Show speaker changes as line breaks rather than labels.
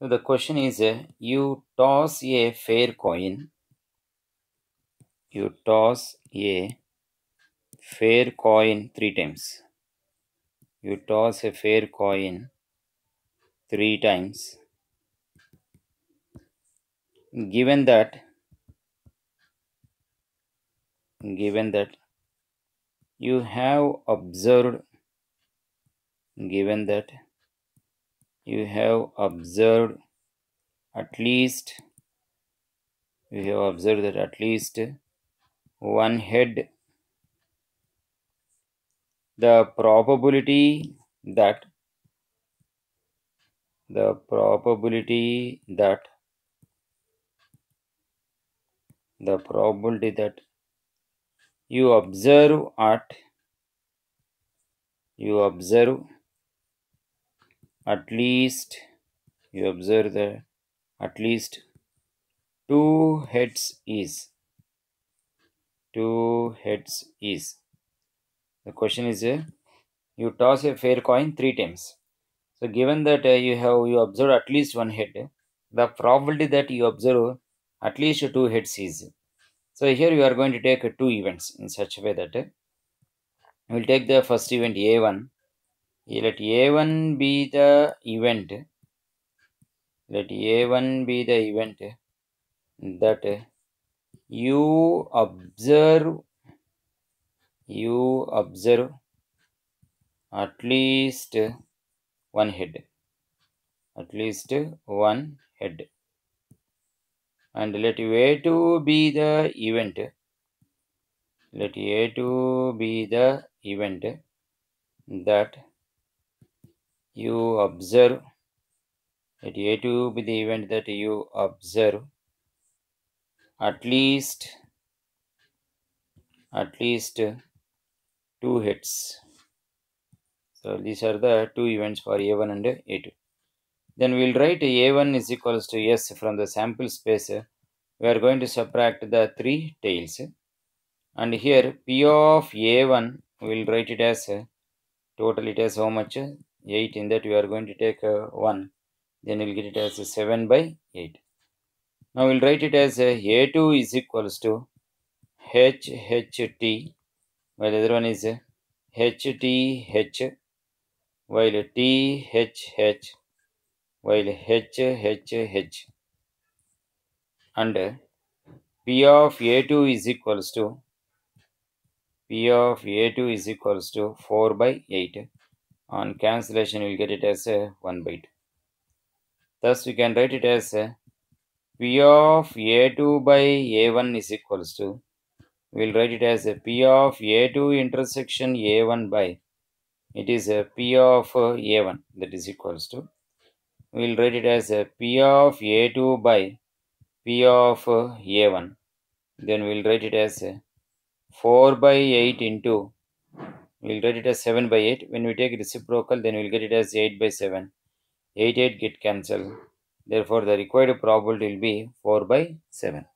the question is you toss a fair coin you toss a fair coin three times you toss a fair coin three times given that given that you have observed given that you have observed at least you have observed that at least one head the probability that the probability that the probability that you observe at you observe at least you observe the at least two heads is two heads is the question is uh, you toss a fair coin three times so given that uh, you have you observe at least one head the probability that you observe at least two heads is so here you are going to take two events in such a way that uh, you will take the first event a1 let a1 be the event let a1 be the event that you observe you observe at least one head at least one head and let a2 be the event let a2 be the event that you observe that a to be the event that you observe at least at least two hits so these are the two events for a1 and a2 then we'll write a1 is equals to s from the sample space we are going to subtract the three tails and here p of a1 we'll write it as total it is how much 8 in that we are going to take uh, 1 then we'll get it as 7 by 8 now we'll write it as uh, a2 is equals to hht while the other one is hth uh, while thh while hhh and p of a2 is equals to p of a2 is equals to 4 by 8 on cancellation you will get it as a 1 byte. thus we can write it as p of a2 by a1 is equals to we will write it as a p of a2 intersection a1 by it is a p of uh, a1 that is equals to we will write it as a p of a2 by p of uh, a1 then we will write it as 4 by 8 into we'll write it as 7 by 8 when we take reciprocal then we'll get it as 8 by 7 8 8 get cancelled therefore the required probability will be 4 by 7